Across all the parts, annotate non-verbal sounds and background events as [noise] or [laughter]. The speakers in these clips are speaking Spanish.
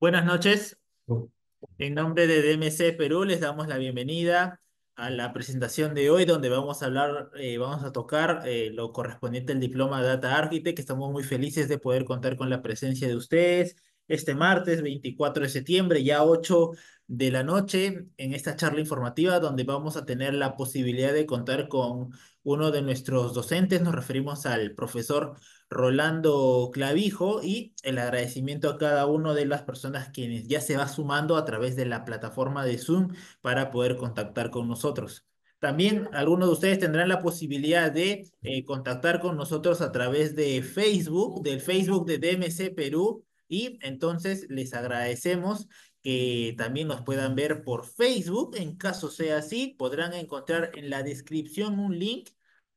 Buenas noches. Oh. En nombre de DMC Perú les damos la bienvenida a la presentación de hoy donde vamos a hablar, eh, vamos a tocar eh, lo correspondiente al diploma Data Architect, que estamos muy felices de poder contar con la presencia de ustedes este martes 24 de septiembre, ya 8 de la noche, en esta charla informativa donde vamos a tener la posibilidad de contar con uno de nuestros docentes, nos referimos al profesor Rolando Clavijo y el agradecimiento a cada una de las personas quienes ya se va sumando a través de la plataforma de Zoom para poder contactar con nosotros. También algunos de ustedes tendrán la posibilidad de eh, contactar con nosotros a través de Facebook, del Facebook de DMC Perú, y entonces les agradecemos que también nos puedan ver por Facebook. En caso sea así, podrán encontrar en la descripción un link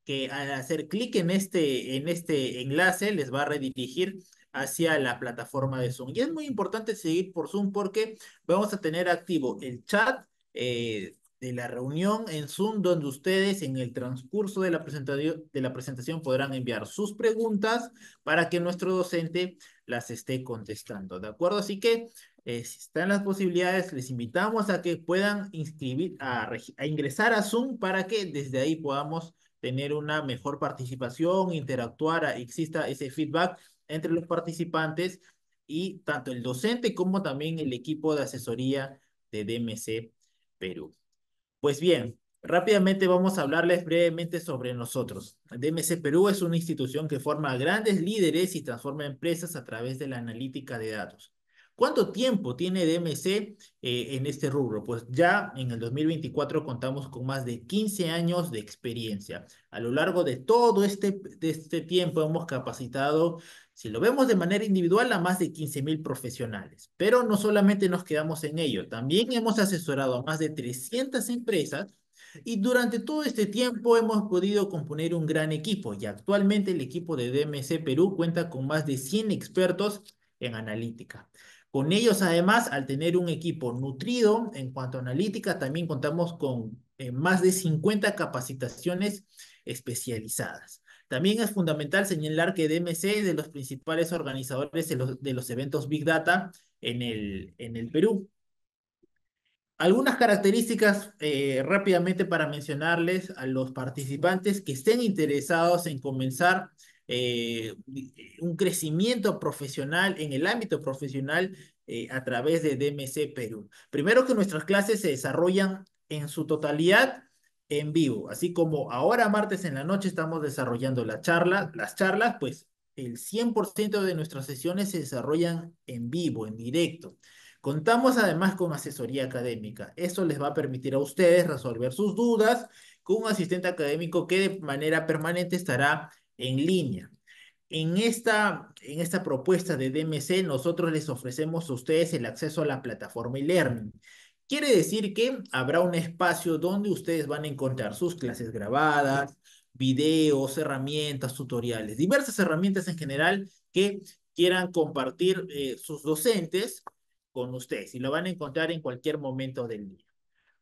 que al hacer clic en este, en este enlace les va a redirigir hacia la plataforma de Zoom. Y es muy importante seguir por Zoom porque vamos a tener activo el chat eh, de la reunión en Zoom, donde ustedes en el transcurso de la, de la presentación podrán enviar sus preguntas para que nuestro docente las esté contestando, ¿de acuerdo? Así que eh, si están las posibilidades, les invitamos a que puedan inscribir, a, a ingresar a Zoom para que desde ahí podamos tener una mejor participación, interactuar, exista ese feedback entre los participantes y tanto el docente como también el equipo de asesoría de DMC Perú. Pues bien, Rápidamente vamos a hablarles brevemente sobre nosotros. DMC Perú es una institución que forma grandes líderes y transforma empresas a través de la analítica de datos. ¿Cuánto tiempo tiene DMC eh, en este rubro? Pues ya en el 2024 contamos con más de 15 años de experiencia. A lo largo de todo este, de este tiempo hemos capacitado, si lo vemos de manera individual, a más de 15 mil profesionales. Pero no solamente nos quedamos en ello, también hemos asesorado a más de 300 empresas y durante todo este tiempo hemos podido componer un gran equipo y actualmente el equipo de DMC Perú cuenta con más de 100 expertos en analítica. Con ellos, además, al tener un equipo nutrido en cuanto a analítica, también contamos con eh, más de 50 capacitaciones especializadas. También es fundamental señalar que DMC es de los principales organizadores de los, de los eventos Big Data en el, en el Perú. Algunas características eh, rápidamente para mencionarles a los participantes que estén interesados en comenzar eh, un crecimiento profesional en el ámbito profesional eh, a través de DMC Perú. Primero que nuestras clases se desarrollan en su totalidad en vivo, así como ahora martes en la noche estamos desarrollando la charla, las charlas, pues el 100% de nuestras sesiones se desarrollan en vivo, en directo. Contamos además con asesoría académica. Eso les va a permitir a ustedes resolver sus dudas con un asistente académico que de manera permanente estará en línea. En esta, en esta propuesta de DMC, nosotros les ofrecemos a ustedes el acceso a la plataforma e Quiere decir que habrá un espacio donde ustedes van a encontrar sus clases grabadas, videos, herramientas, tutoriales, diversas herramientas en general que quieran compartir eh, sus docentes con ustedes y lo van a encontrar en cualquier momento del día.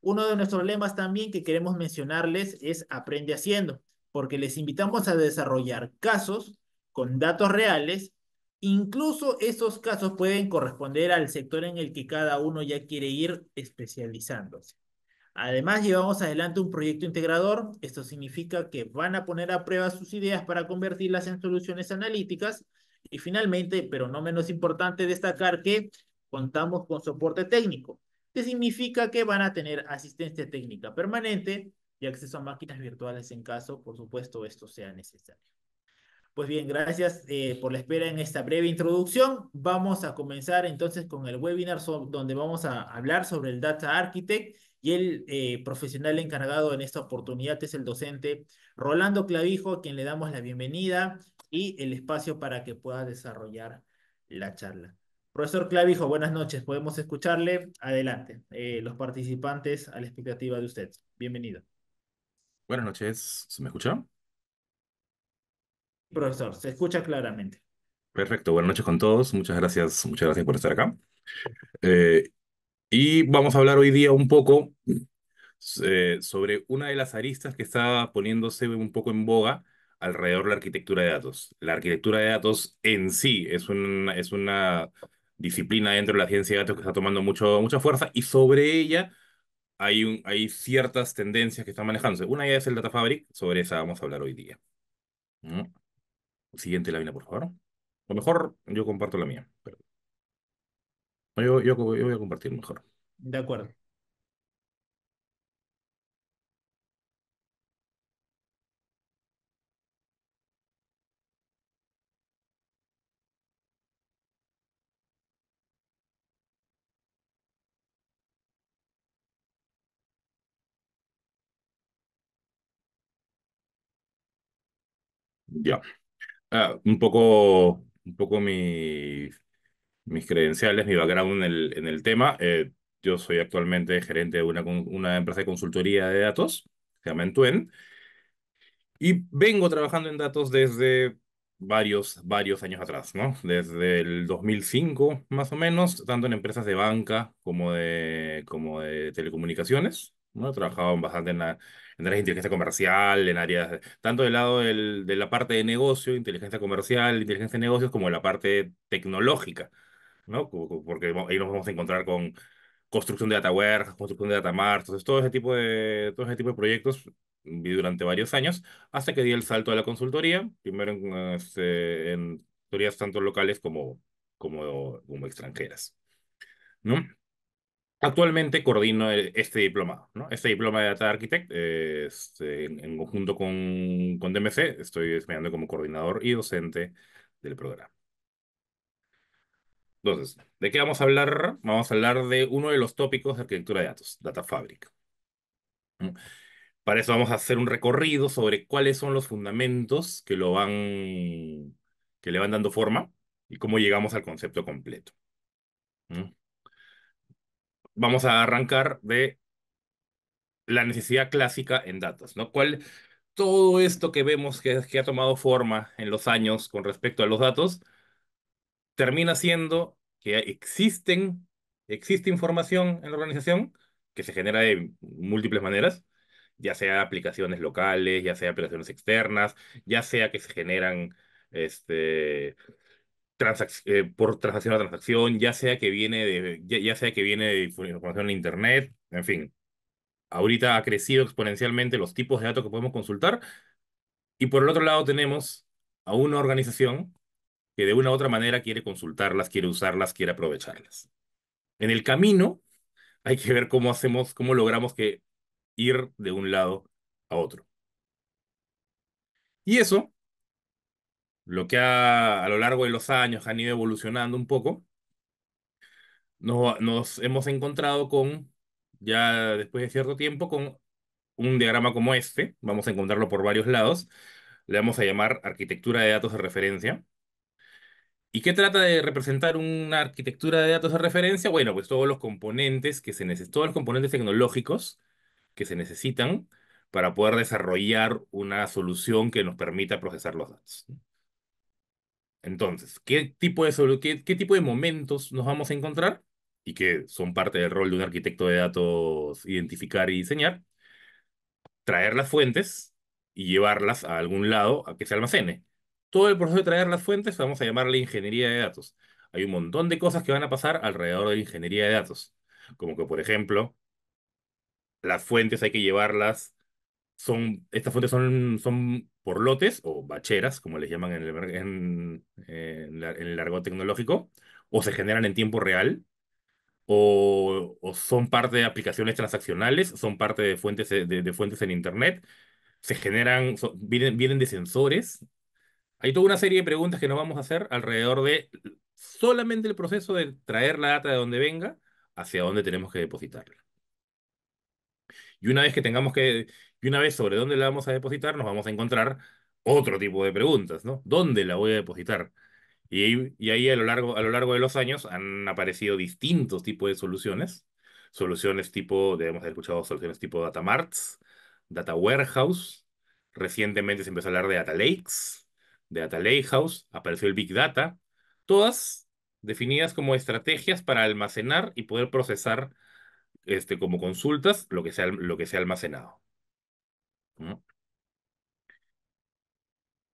Uno de nuestros lemas también que queremos mencionarles es aprende haciendo, porque les invitamos a desarrollar casos con datos reales. Incluso esos casos pueden corresponder al sector en el que cada uno ya quiere ir especializándose. Además, llevamos adelante un proyecto integrador. Esto significa que van a poner a prueba sus ideas para convertirlas en soluciones analíticas. Y finalmente, pero no menos importante, destacar que contamos con soporte técnico, que significa que van a tener asistencia técnica permanente y acceso a máquinas virtuales en caso, por supuesto, esto sea necesario. Pues bien, gracias eh, por la espera en esta breve introducción. Vamos a comenzar entonces con el webinar donde vamos a hablar sobre el Data Architect y el eh, profesional encargado en esta oportunidad es el docente Rolando Clavijo, a quien le damos la bienvenida y el espacio para que pueda desarrollar la charla. Profesor Clavijo, buenas noches. Podemos escucharle. Adelante. Eh, los participantes a la expectativa de usted. Bienvenido. Buenas noches. ¿Se me escucha? Profesor, se escucha claramente. Perfecto. Buenas noches con todos. Muchas gracias. Muchas gracias por estar acá. Eh, y vamos a hablar hoy día un poco eh, sobre una de las aristas que está poniéndose un poco en boga alrededor de la arquitectura de datos. La arquitectura de datos en sí es, es una disciplina dentro de la ciencia de datos que está tomando mucho, mucha fuerza y sobre ella hay, un, hay ciertas tendencias que están manejándose. Una ya es el Data Fabric, sobre esa vamos a hablar hoy día. Mm. Siguiente lámina, por favor. O mejor, yo comparto la mía. yo voy a compartir mejor. De acuerdo. Ya. Ah, un poco, un poco mis credenciales, mi background en el, en el tema. Eh, yo soy actualmente gerente de una, empresa de consultoría de datos, se llama Entuen, y vengo trabajando en datos desde varios, varios años atrás, ¿no? Desde el 2005, más o menos, tanto en empresas de banca como de, como de telecomunicaciones. ¿no? He bastante en, la, en áreas inteligencia comercial, en áreas, tanto del lado del, de la parte de negocio, inteligencia comercial, inteligencia de negocios, como de la parte tecnológica, ¿no? Porque ahí nos vamos a encontrar con construcción de data construcción de data mart, entonces todo ese tipo de, todo ese tipo de proyectos vi durante varios años, hasta que di el salto a la consultoría, primero en, este, en teorías tanto locales como, como, como extranjeras, ¿no? Actualmente coordino este diplomado, ¿no? Este diploma de Data Architect, eh, este, en conjunto con, con DMC, estoy desempeñando como coordinador y docente del programa. Entonces, ¿de qué vamos a hablar? Vamos a hablar de uno de los tópicos de arquitectura de datos, Data Fabric. Para eso vamos a hacer un recorrido sobre cuáles son los fundamentos que lo van, que le van dando forma y cómo llegamos al concepto completo vamos a arrancar de la necesidad clásica en datos, ¿no? todo esto que vemos que, que ha tomado forma en los años con respecto a los datos, termina siendo que existen, existe información en la organización que se genera de múltiples maneras, ya sea aplicaciones locales, ya sea aplicaciones externas, ya sea que se generan este, eh, por transacción a transacción, ya sea que viene de, sea que viene de información en internet, en fin. Ahorita ha crecido exponencialmente los tipos de datos que podemos consultar. Y por el otro lado tenemos a una organización que de una u otra manera quiere consultarlas, quiere usarlas, quiere aprovecharlas. En el camino hay que ver cómo hacemos, cómo logramos que ir de un lado a otro. Y eso lo que a lo largo de los años han ido evolucionando un poco, nos, hemos encontrado con, ya después de cierto tiempo, con un diagrama como este, vamos a encontrarlo por varios lados, le vamos a llamar arquitectura de datos de referencia. ¿Y qué trata de representar una arquitectura de datos de referencia? Bueno, pues todos los componentes que se neces todos los componentes tecnológicos que se necesitan para poder desarrollar una solución que nos permita procesar los datos. Entonces, ¿qué tipo de, qué, tipo de momentos nos vamos a encontrar? Y que son parte del rol de un arquitecto de datos, identificar y diseñar. Traer las fuentes y llevarlas a algún lado a que se almacene. Todo el proceso de traer las fuentes vamos a llamarle ingeniería de datos. Hay un montón de cosas que van a pasar alrededor de la ingeniería de datos. Como que, por ejemplo, las fuentes hay que llevarlas son, estas fuentes son por lotes o bacheras, como les llaman en el, en, tecnológico, o se generan en tiempo real, o, son parte de aplicaciones transaccionales, son parte de fuentes, de, fuentes en Internet, se generan, vienen, vienen de sensores. Hay toda una serie de preguntas que nos vamos a hacer alrededor de solamente el proceso de traer la data de donde venga hacia dónde tenemos que depositarla. Y una vez que tengamos que, y una vez sobre dónde la vamos a depositar, nos vamos a encontrar otro tipo de preguntas, ¿no? ¿Dónde la voy a depositar? Y, ahí a lo, largo, a lo largo de los años han aparecido distintos tipos de soluciones. Soluciones tipo, debemos haber escuchado soluciones tipo Data Marts, Data Warehouse. Recientemente se empezó a hablar de Data Lakes, de Data Lakehouse, apareció el Big Data. Todas definidas como estrategias para almacenar y poder procesar este, como consultas lo que sea lo que almacenado.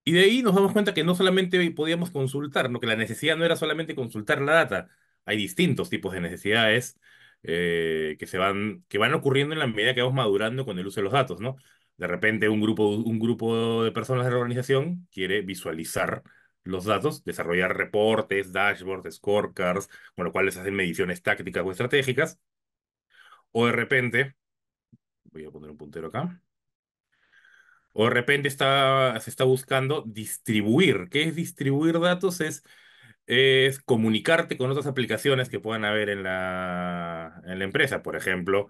Y de ahí nos damos cuenta que no solamente podíamos consultar, ¿no? que la necesidad no era solamente consultar la data, hay distintos tipos de necesidades eh, que, se van, que van ocurriendo en la medida que vamos madurando con el uso de los datos. ¿no? De repente un grupo, un grupo de personas de la organización quiere visualizar los datos, desarrollar reportes, dashboards, scorecards, con lo cual les hacen mediciones tácticas o estratégicas. O de repente, voy a poner un puntero acá. O de repente está, se está buscando distribuir. ¿Qué es distribuir datos? Es, es comunicarte con otras aplicaciones que puedan haber en la, en la empresa. Por ejemplo,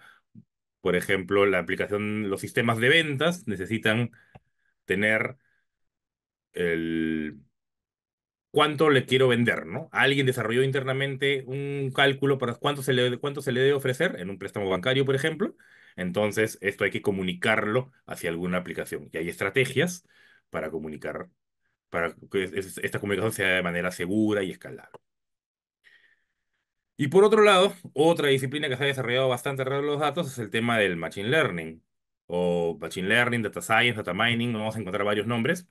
por ejemplo, la aplicación, los sistemas de ventas necesitan tener el, cuánto le quiero vender, ¿no? Alguien desarrolló internamente un cálculo para cuánto se le, cuánto se le debe ofrecer en un préstamo bancario, por ejemplo. Entonces, esto hay que comunicarlo hacia alguna aplicación. Y hay estrategias para comunicar, para que esta comunicación sea de manera segura y escalable. Y por otro lado, otra disciplina que se ha desarrollado bastante alrededor de los datos es el tema del Machine Learning, o Machine Learning, Data Science, Data Mining, vamos a encontrar varios nombres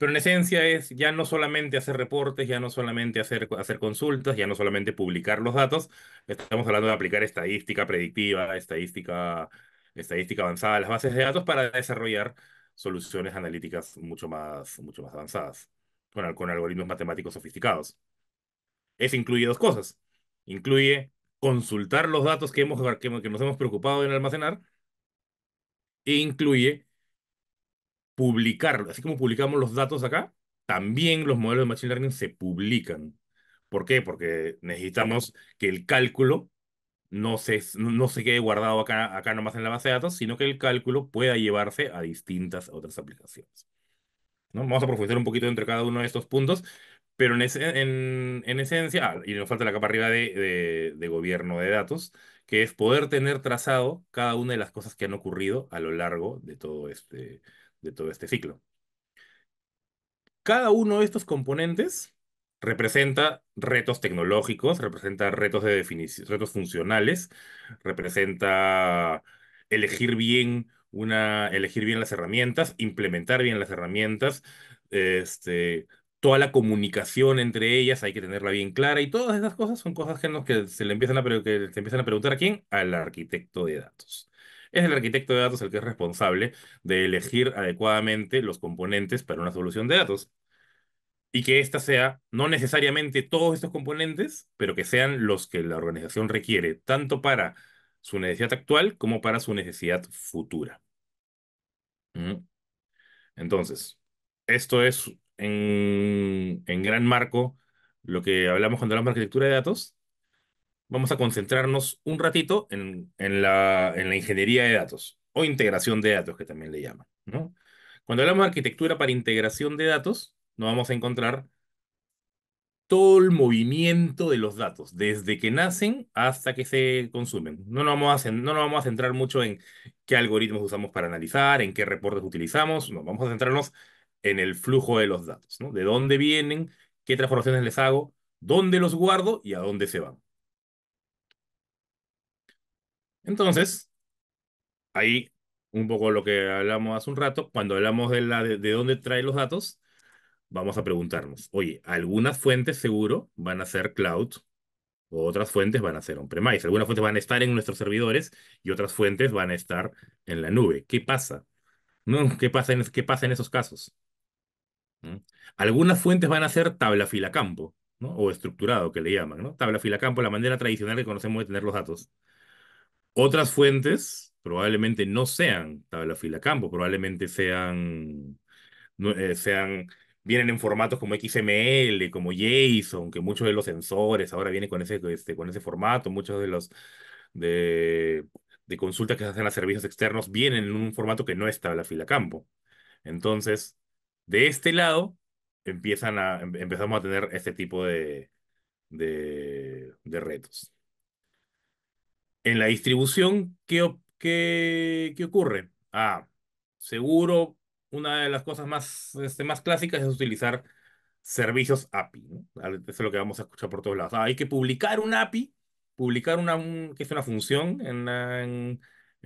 pero en esencia es ya no solamente hacer reportes, ya no solamente hacer, hacer consultas, ya no solamente publicar los datos, estamos hablando de aplicar estadística predictiva, estadística, estadística avanzada a las bases de datos para desarrollar soluciones analíticas mucho más, mucho más avanzadas, con, con algoritmos matemáticos sofisticados. Eso incluye dos cosas. Incluye consultar los datos que, hemos, que nos hemos preocupado en almacenar e incluye publicarlo. Así como publicamos los datos acá, también los modelos de Machine Learning se publican. ¿Por qué? Porque necesitamos que el cálculo no se, no se quede guardado acá, acá nomás en la base de datos, sino que el cálculo pueda llevarse a distintas otras aplicaciones. ¿No? Vamos a profundizar un poquito entre cada uno de estos puntos, pero en, esencia, ah, y nos falta la capa arriba de gobierno de datos, que es poder tener trazado cada una de las cosas que han ocurrido a lo largo de todo este, de todo este ciclo. Cada uno de estos componentes representa retos tecnológicos, representa retos de definición, retos funcionales, representa elegir bien una, elegir bien las herramientas, implementar bien las herramientas, este, toda la comunicación entre ellas hay que tenerla bien clara y todas esas cosas son cosas que, que se le empiezan a que se empiezan a preguntar a quién, al arquitecto de datos es el arquitecto de datos el que es responsable de elegir adecuadamente los componentes para una solución de datos. Y que ésta sea no necesariamente todos estos componentes, pero que sean los que la organización requiere, tanto para su necesidad actual como para su necesidad futura. Entonces, esto es en, en gran marco lo que hablamos cuando hablamos de arquitectura de datos, vamos a concentrarnos un ratito en, la, ingeniería de datos o integración de datos, que también le llaman. Cuando hablamos de arquitectura para integración de datos, nos vamos a encontrar todo el movimiento de los datos, desde que nacen hasta que se consumen. No nos vamos a, no vamos a centrar mucho en qué algoritmos usamos para analizar, en qué reportes utilizamos, Nos vamos a centrarnos en el flujo de los datos, ¿no? De dónde vienen, qué transformaciones les hago, dónde los guardo y a dónde se van. Entonces, ahí un poco lo que hablamos hace un rato, cuando hablamos de, la, de, dónde trae los datos, vamos a preguntarnos, oye, algunas fuentes seguro van a ser cloud, otras fuentes van a ser on-premise, algunas fuentes van a estar en nuestros servidores y otras fuentes van a estar en la nube. ¿Qué pasa? ¿No? ¿Qué, pasa en, qué pasa en esos casos? ¿Mm? Algunas fuentes van a ser tabla fila campo, ¿no? o estructurado que le llaman, ¿no? tabla fila campo, la manera tradicional que conocemos de tener los datos. Otras fuentes probablemente no sean tabla fila campo, probablemente sean, eh, sean vienen en formatos como XML, como JSON, que muchos de los sensores ahora vienen con ese, este, con ese formato, muchos de los de, consultas que se hacen a servicios externos vienen en un formato que no es tabla fila campo. Entonces, de este lado, empiezan a, em, empezamos a tener este tipo de, de retos. En la distribución, ¿qué, qué, ocurre? Ah, seguro una de las cosas más, este, más clásicas es utilizar servicios API. ¿no? Eso es lo que vamos a escuchar por todos lados. Ah, hay que publicar un API, publicar una, que es una función en,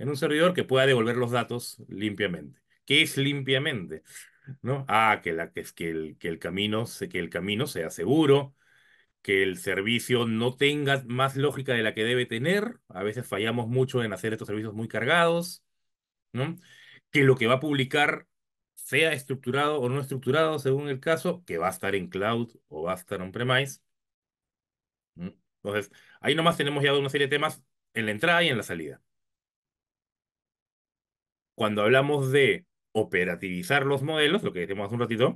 un servidor que pueda devolver los datos limpiamente. ¿Qué es limpiamente? ¿No? Ah, que, la, que, es, que, el, que, el camino, que el camino sea seguro, que el servicio no tenga más lógica de la que debe tener. A veces fallamos mucho en hacer estos servicios muy cargados, ¿no? Que lo que va a publicar sea estructurado o no estructurado, según el caso, que va a estar en cloud o va a estar on-premise. Entonces, ahí nomás tenemos ya una serie de temas en la entrada y en la salida. Cuando hablamos de operativizar los modelos, lo que decíamos hace un ratito,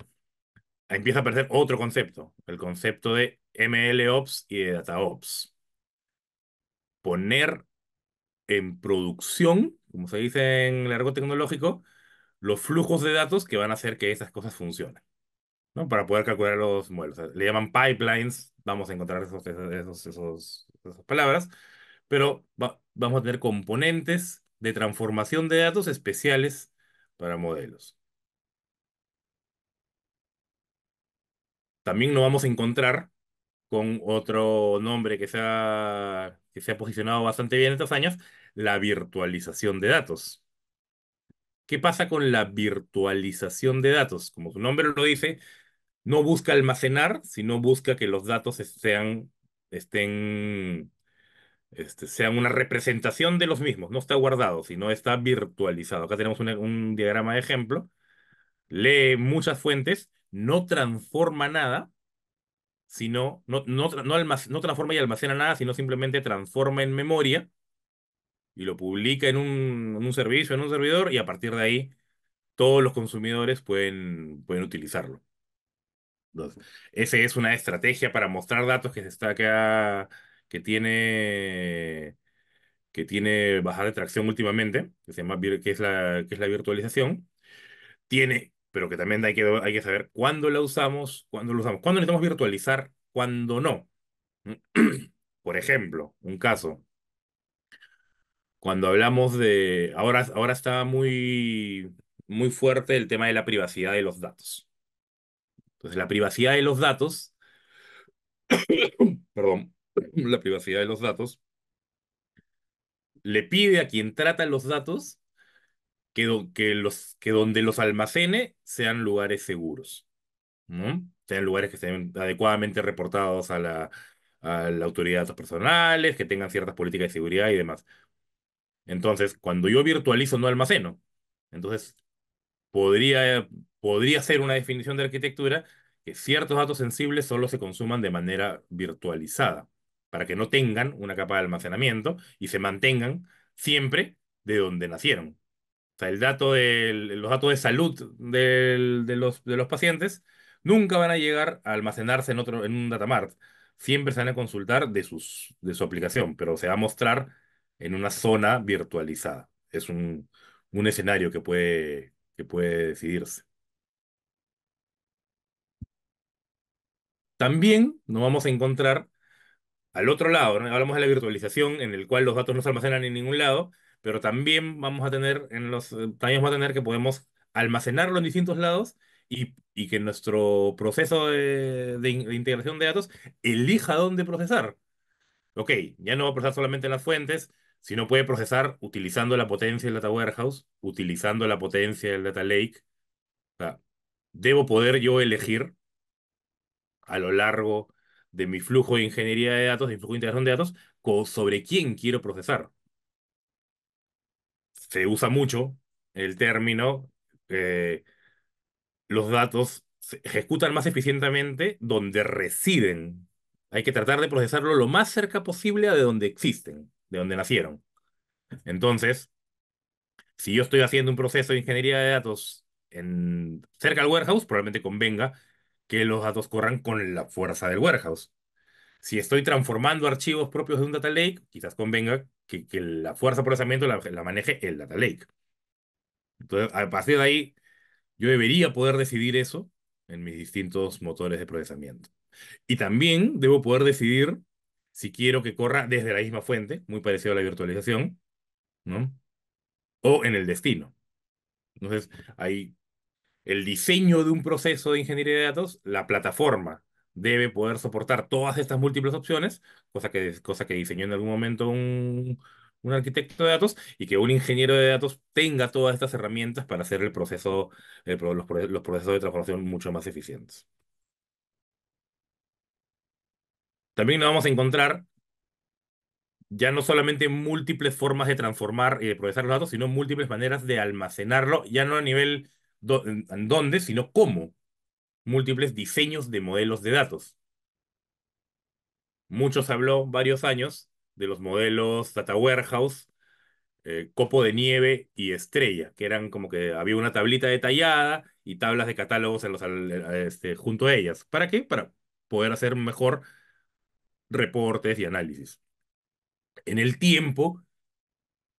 empieza a aparecer otro concepto, el concepto de MLOps y de DataOps. Poner en producción, como se dice en el tecnológico, los flujos de datos que van a hacer que esas cosas funcionen, ¿no? Para poder calcular los modelos. le llaman pipelines, vamos a encontrar esos, esos, esos, esas palabras, pero vamos a tener componentes de transformación de datos especiales para modelos. También nos vamos a encontrar con otro nombre que se ha, que se ha posicionado bastante bien estos años, la virtualización de datos. ¿Qué pasa con la virtualización de datos? Como su nombre lo dice, no busca almacenar, sino busca que los datos sean, estén, este, sean una representación de los mismos. No está guardado, sino está virtualizado. Acá tenemos un, un diagrama de ejemplo. Lee muchas fuentes no transforma nada, sino, no, no, no, no transforma y almacena nada, sino simplemente transforma en memoria y lo publica en un, servicio, en un servidor, y a partir de ahí todos los consumidores pueden, pueden utilizarlo. Entonces, esa es una estrategia para mostrar datos que se está acá, que tiene que tiene bajada de tracción últimamente, que, se llama, es la, que es la virtualización. Tiene pero que también hay que, hay que saber cuándo la usamos, cuándo lo usamos, cuándo necesitamos virtualizar, cuándo no. [clears throat] Por ejemplo, un caso. Cuando hablamos de. Ahora, ahora está muy, muy fuerte el tema de la privacidad de los datos. Entonces, la privacidad de los datos. [coughs] perdón. [coughs] La privacidad de los datos. Le pide a quien trata los datos que, los, que donde los almacene sean lugares seguros, Sean lugares que estén adecuadamente reportados a la, a autoridad de datos personales, que tengan ciertas políticas de seguridad y demás. Entonces, cuando yo virtualizo, no almaceno. Entonces, podría, podría ser una definición de arquitectura que ciertos datos sensibles solo se consuman de manera virtualizada, para que no tengan una capa de almacenamiento y se mantengan siempre de donde nacieron sea, el dato de, los datos de salud de, los, de los pacientes nunca van a llegar a almacenarse en, otro, en un datamart. Siempre se van a consultar de, sus, de su aplicación, pero se va a mostrar en una zona virtualizada. Es un, escenario que puede, que puede decidirse. También nos vamos a encontrar al otro lado, hablamos de la virtualización en el cual los datos no se almacenan en ningún lado, pero también vamos a tener en los, eh, también vamos a tener que podemos almacenarlo en distintos lados y, que nuestro proceso de, integración de datos elija dónde procesar. Ok, ya no va a procesar solamente las fuentes, sino puede procesar utilizando la potencia del data warehouse, utilizando la potencia del data lake. O sea, debo poder yo elegir a lo largo de mi flujo de ingeniería de datos, de mi flujo de integración de datos, sobre quién quiero procesar se usa mucho el término, eh, los datos se ejecutan más eficientemente donde residen. Hay que tratar de procesarlo lo más cerca posible a de donde existen, de donde nacieron. Entonces, si yo estoy haciendo un proceso de ingeniería de datos en, cerca del warehouse, probablemente convenga que los datos corran con la fuerza del warehouse. Si estoy transformando archivos propios de un data lake, quizás convenga que, la fuerza de procesamiento la, maneje el data lake. Entonces, a partir de ahí, yo debería poder decidir eso en mis distintos motores de procesamiento. Y también debo poder decidir si quiero que corra desde la misma fuente, muy parecido a la virtualización, ¿no? O en el destino. Entonces, ahí el diseño de un proceso de ingeniería de datos, la plataforma debe poder soportar todas estas múltiples opciones, cosa que, cosa que diseñó en algún momento un, arquitecto de datos y que un ingeniero de datos tenga todas estas herramientas para hacer el proceso, los, procesos de transformación mucho más eficientes. También nos vamos a encontrar ya no solamente múltiples formas de transformar y de procesar los datos, sino múltiples maneras de almacenarlo, ya no a nivel dónde, sino cómo múltiples diseños de modelos de datos. Muchos habló varios años de los modelos Data Warehouse, eh, Copo de Nieve y Estrella, que eran como que había una tablita detallada y tablas de catálogos en los, este, junto a ellas. ¿Para qué? Para poder hacer mejor reportes y análisis. En el tiempo,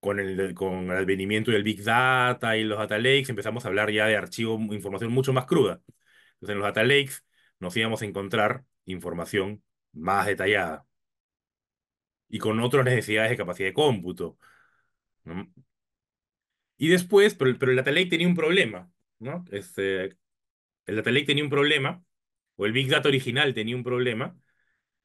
con el, con el advenimiento del Big Data y los Data Lakes, empezamos a hablar ya de archivo, información mucho más cruda. Entonces, en los data lakes nos íbamos a encontrar información más detallada y con otras necesidades de capacidad de cómputo. Y después, pero, el data lake tenía un problema, ¿no? Este, el data lake tenía un problema, o el big data original tenía un problema,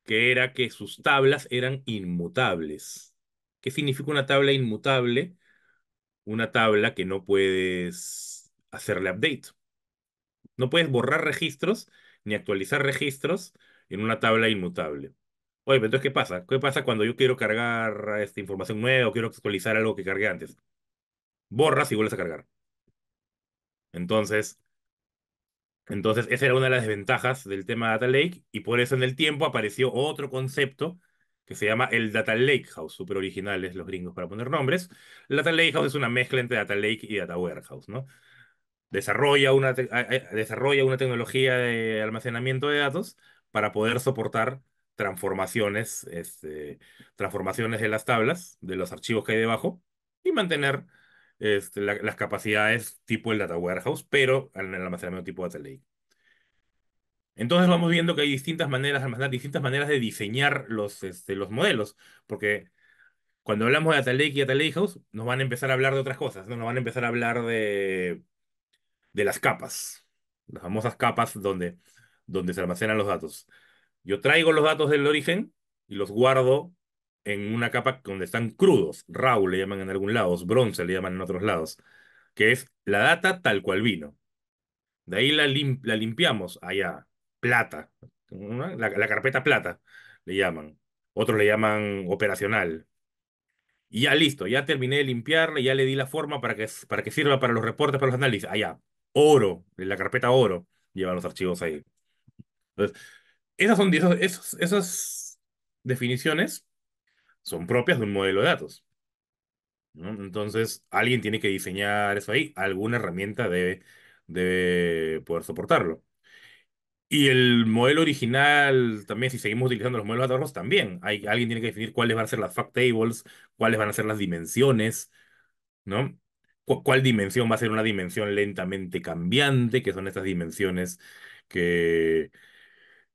que era que sus tablas eran inmutables. ¿Qué significa una tabla inmutable? Una tabla que no puedes hacerle update. No puedes borrar registros ni actualizar registros en una tabla inmutable. Oye, pero entonces, ¿qué pasa? ¿Qué pasa cuando yo quiero cargar esta información nueva o quiero actualizar algo que cargué antes? Borras y vuelves a cargar. Entonces, entonces, esa era una de las desventajas del tema Data Lake y por eso en el tiempo apareció otro concepto que se llama el Data Lake House, súper originales los gringos para poner nombres. El Data Lake House es una mezcla entre Data Lake y Data Warehouse, ¿no? desarrolla una, desarrolla una tecnología de almacenamiento de datos para poder soportar transformaciones, este, transformaciones de las tablas, de los archivos que hay debajo, y mantener este, las capacidades tipo el data warehouse, pero en el almacenamiento tipo data lake. Entonces vamos viendo que hay distintas maneras de distintas maneras de diseñar los, este, los modelos, porque cuando hablamos de data lake y data lakehouse, nos van a empezar a hablar de otras cosas, nos van a empezar a hablar de de las capas, las famosas capas donde, donde se almacenan los datos. Yo traigo los datos del origen y los guardo en una capa donde están crudos, raw le llaman en algún lado. bronce le llaman en otros lados, que es la data tal cual vino. De ahí la, limpiamos allá, plata, la, carpeta plata le llaman, otros le llaman operacional, y ya listo, ya terminé de limpiarla, ya le di la forma para que, para que sirva para los reportes, para los análisis. Allá, oro, en la carpeta oro, lleva los archivos ahí. Entonces, esas, son, esas, esas definiciones son propias de un modelo de datos. Entonces, alguien tiene que diseñar eso ahí, alguna herramienta debe, poder soportarlo. Y el modelo original, también si seguimos utilizando los modelos de datos, también hay, alguien tiene que definir cuáles van a ser las fact tables, cuáles van a ser las dimensiones, ¿no? cuál dimensión va a ser una dimensión lentamente cambiante, que son estas dimensiones que,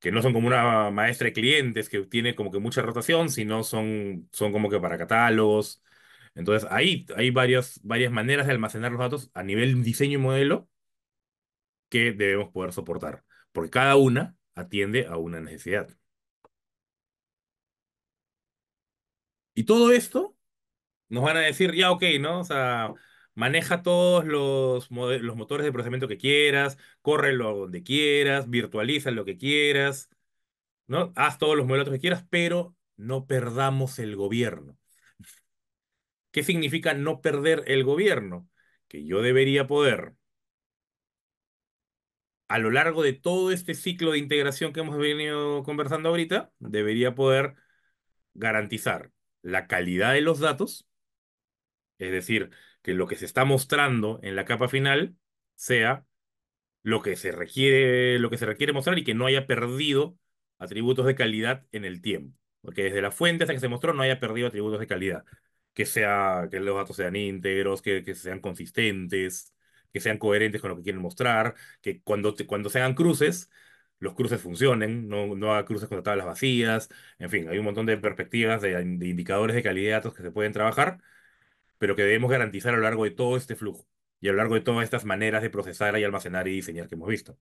que no son como una maestra de clientes que tiene como que mucha rotación, sino son, son como que para catálogos. Entonces, ahí hay varias, varias maneras de almacenar los datos a nivel diseño y modelo que debemos poder soportar, porque cada una atiende a una necesidad. Y todo esto nos van a decir, ya, ok, ¿no? O sea, maneja todos los, los motores de procesamiento que quieras, córrelo a donde quieras, virtualiza lo que quieras, ¿no? Haz todos los modelos que quieras, pero no perdamos el gobierno. ¿Qué significa no perder el gobierno? Que yo debería poder, a lo largo de todo este ciclo de integración que hemos venido conversando ahorita, debería poder garantizar la calidad de los datos, es decir, que lo que se está mostrando en la capa final sea lo que se requiere, lo que se requiere mostrar y que no haya perdido atributos de calidad en el tiempo. Porque desde la fuente hasta que se mostró no haya perdido atributos de calidad. Que, sea, que los datos sean íntegros, que, sean consistentes, que sean coherentes con lo que quieren mostrar, que cuando, cuando se hagan cruces, los cruces funcionen, no, no cruces con tablas vacías, en fin, hay un montón de perspectivas, de, de indicadores de calidad de datos que se pueden trabajar pero que debemos garantizar a lo largo de todo este flujo y a lo largo de todas estas maneras de procesar y almacenar y diseñar que hemos visto.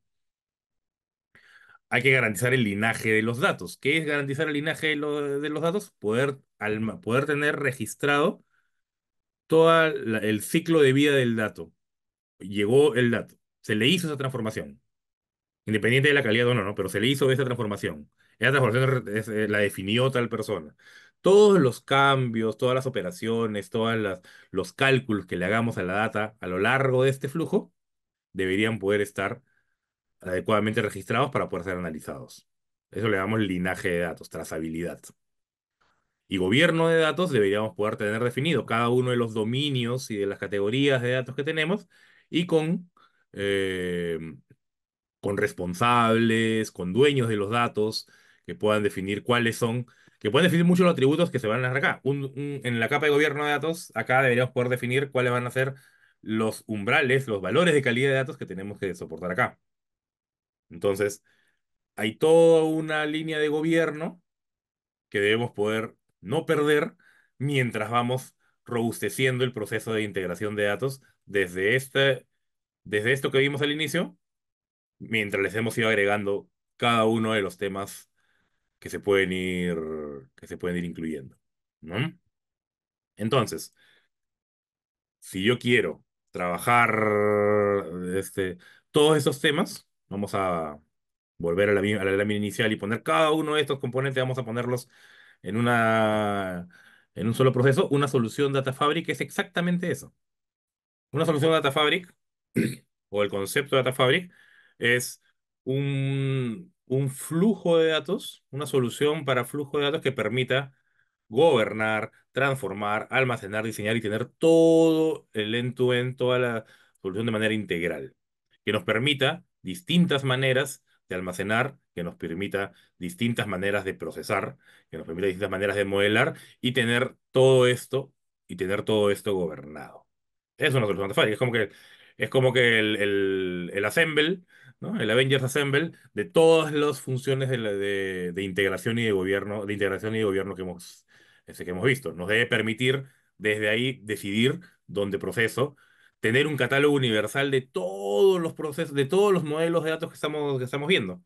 Hay que garantizar el linaje de los datos. ¿Qué es garantizar el linaje de, los datos? Poder, poder tener registrado todo el ciclo de vida del dato. Llegó el dato, se le hizo esa transformación, independiente de la calidad o no, ¿no? pero se le hizo esa transformación. Esa transformación eh, la definió tal persona todos los cambios, todas las operaciones, todos los cálculos que le hagamos a la data a lo largo de este flujo deberían poder estar adecuadamente registrados para poder ser analizados. Eso le llamamos linaje de datos, trazabilidad. Y gobierno de datos deberíamos poder tener definido cada uno de los dominios y de las categorías de datos que tenemos y con, eh, con responsables, con dueños de los datos que puedan definir cuáles son que pueden definir mucho los atributos que se van a acá. en la capa de gobierno de datos, acá deberíamos poder definir cuáles van a ser los umbrales, los valores de calidad de datos que tenemos que soportar acá. Entonces, hay toda una línea de gobierno que debemos poder no perder mientras vamos robusteciendo el proceso de integración de datos desde, este, desde esto que vimos al inicio, mientras les hemos ido agregando cada uno de los temas que se pueden ir, que se pueden ir incluyendo. ¿no? Entonces, si yo quiero trabajar este, todos esos temas, vamos a volver a la, lámina inicial y poner cada uno de estos componentes, vamos a ponerlos en, una, en un solo proceso. Una solución Data Fabric es exactamente eso. Una solución Data Fabric, o el concepto Data Fabric, es un, un flujo de datos, una solución para flujo de datos que permita gobernar, transformar, almacenar, diseñar y tener todo el end-to-end, toda la solución de manera integral, que nos permita distintas maneras de almacenar, que nos permita distintas maneras de procesar, que nos permita distintas maneras de modelar y tener todo esto y tener todo esto gobernado. es una solución Es como que, es como que el, el, el assemble el Avengers Assemble de todas las funciones de, de, integración y de gobierno, de integración y de gobierno que hemos, que hemos visto. Nos debe permitir desde ahí decidir dónde proceso, tener un catálogo universal de todos los procesos, de todos los modelos de datos que estamos, que estamos viendo,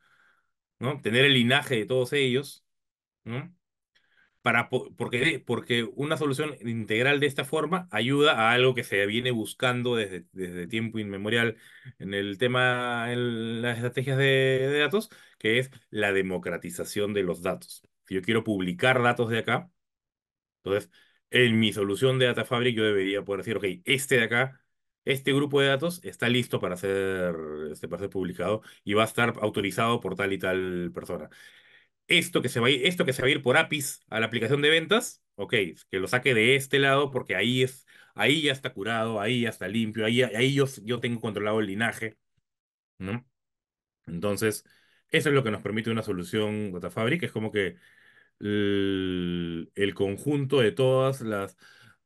¿no? Tener el linaje de todos ellos, ¿no? para, porque, porque una solución integral de esta forma ayuda a algo que se viene buscando desde, desde tiempo inmemorial en el tema, en las estrategias de, datos, que es la democratización de los datos. Si yo quiero publicar datos de acá, entonces en mi solución de Data Fabric yo debería poder decir, ok, este de acá este grupo de datos está listo para ser, este, para ser publicado y va a estar autorizado por tal y tal persona esto que se va a ir, esto que se va por APIs a la aplicación de ventas, ok, que lo saque de este lado porque ahí es, ahí ya está curado, ahí ya está limpio, ahí, ahí yo, yo tengo controlado el linaje, ¿no? Entonces, eso es lo que nos permite una solución que es como que el, conjunto de todas las,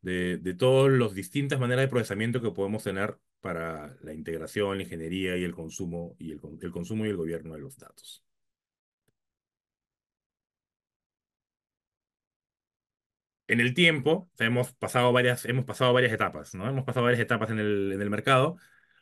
de, de todas las distintas maneras de procesamiento que podemos tener para la integración, la ingeniería y el consumo, y el, el consumo y el gobierno de los datos. en el tiempo, hemos, pasado varias, hemos pasado varias etapas, ¿no? Hemos pasado varias etapas en el, en el mercado.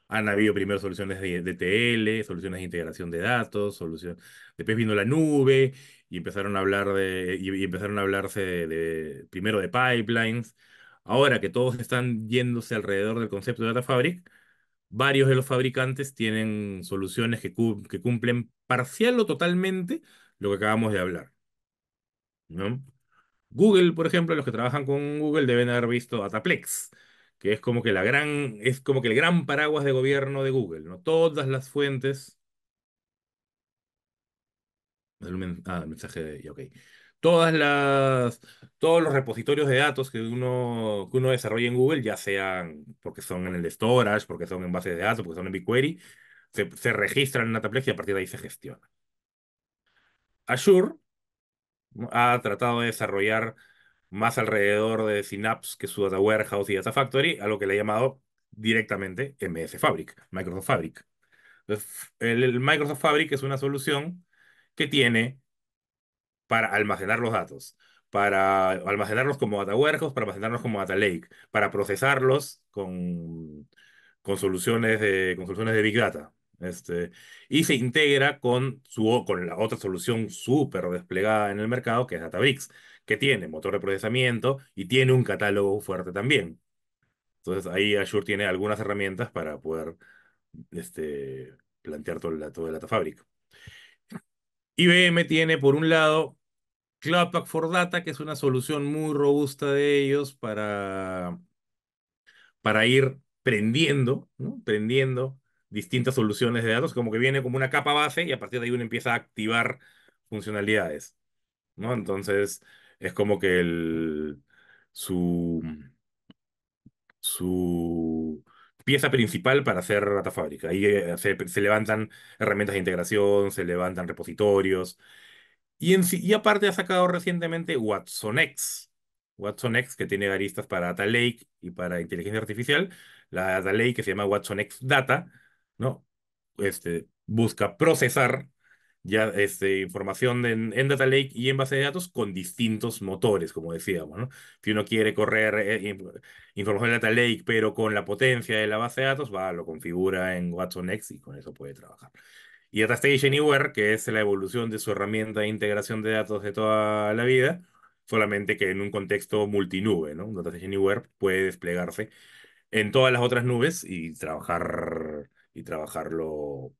Han habido primero soluciones de, DTL, soluciones de integración de datos, solución... después vino la nube y empezaron a hablar de, y, empezaron a hablarse de, primero de pipelines. Ahora que todos están yéndose alrededor del concepto de Data Fabric, varios de los fabricantes tienen soluciones que, que cumplen parcial o totalmente lo que acabamos de hablar. ¿no? Google, por ejemplo, los que trabajan con Google deben haber visto Dataplex, que es como que la gran, es como que el gran paraguas de gobierno de Google, ¿no? Todas las fuentes. Ah, el mensaje de. Ok. Todas las, todos los repositorios de datos que uno, que uno desarrolla en Google, ya sean porque son en el storage, porque son en bases de datos, porque son en BigQuery, se, se registran en Dataplex y a partir de ahí se gestiona. Azure ha tratado de desarrollar más alrededor de Synapse que su Data Warehouse y Data Factory, a lo que le ha llamado directamente MS Fabric, Microsoft Fabric. el, Microsoft Fabric es una solución que tiene para almacenar los datos, para almacenarlos como data warehouse, para almacenarlos como data lake, para procesarlos con, con, soluciones, de, con soluciones de big data. Este, y se integra con, su, con la otra solución súper desplegada en el mercado, que es Databricks, que tiene motor de procesamiento y tiene un catálogo fuerte también. Entonces ahí Azure tiene algunas herramientas para poder este, plantear todo el, dato de data fabric. IBM tiene, por un lado, Cloud Pack for Data, que es una solución muy robusta de ellos para, para ir prendiendo, ¿no? prendiendo distintas soluciones de datos, como que viene como una capa base y a partir de ahí uno empieza a activar funcionalidades, ¿no? Entonces, es como que el, su, su pieza principal para hacer data fábrica. Ahí eh, se, levantan herramientas de integración, se levantan repositorios. Y, y aparte ha sacado recientemente WatsonX. WatsonX, que tiene aristas para Data Lake y para inteligencia artificial. La Data Lake que se llama WatsonX Data, ¿no? Este, busca procesar ya este, información en, en, Data Lake y en base de datos con distintos motores, como decíamos, ¿no? Si uno quiere correr eh, información en Data Lake, pero con la potencia de la base de datos, va, lo configura en Watson X y con eso puede trabajar. Y DataStage Anywhere, que es la evolución de su herramienta de integración de datos de toda la vida, solamente que en un contexto multinube, ¿no? DataStage Anywhere puede desplegarse en todas las otras nubes y trabajar y trabajarlo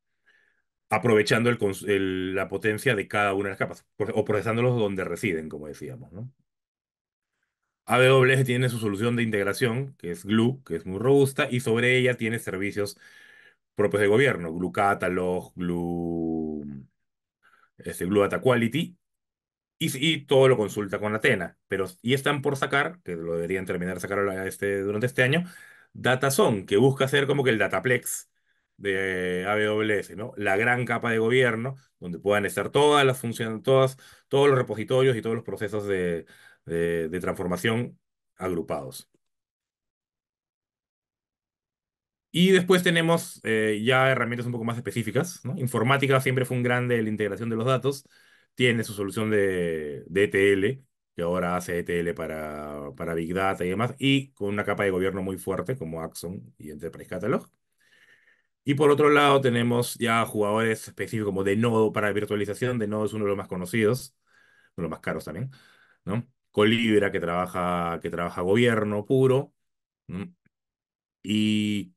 aprovechando la potencia de cada una de las capas o procesándolos donde residen, como decíamos. ¿no? AWS tiene su solución de integración, que es Glue, que es muy robusta, y sobre ella tiene servicios propios de gobierno, Glue Catalog, este, Glue, Data Quality, y, y, todo lo consulta con Atena. Pero, y están por sacar, que lo deberían terminar de sacar este, durante este año, DataZone, que busca ser como que el Dataplex de AWS, ¿no? La gran capa de gobierno, donde puedan estar todas las funciones, todas, todos los repositorios y todos los procesos de, transformación agrupados. Y después tenemos eh, ya herramientas un poco más específicas. ¿no? Informática siempre fue un grande de la integración de los datos. Tiene su solución de, DTL, e que ahora hace ETL para, para Big Data y demás, y con una capa de gobierno muy fuerte como Axon y Enterprise Catalog. Y por otro lado tenemos ya jugadores específicos como de nodo para virtualización. de nodo es uno de los más conocidos, uno de los más caros también, ¿no? Colibra que trabaja, que trabaja gobierno puro. Y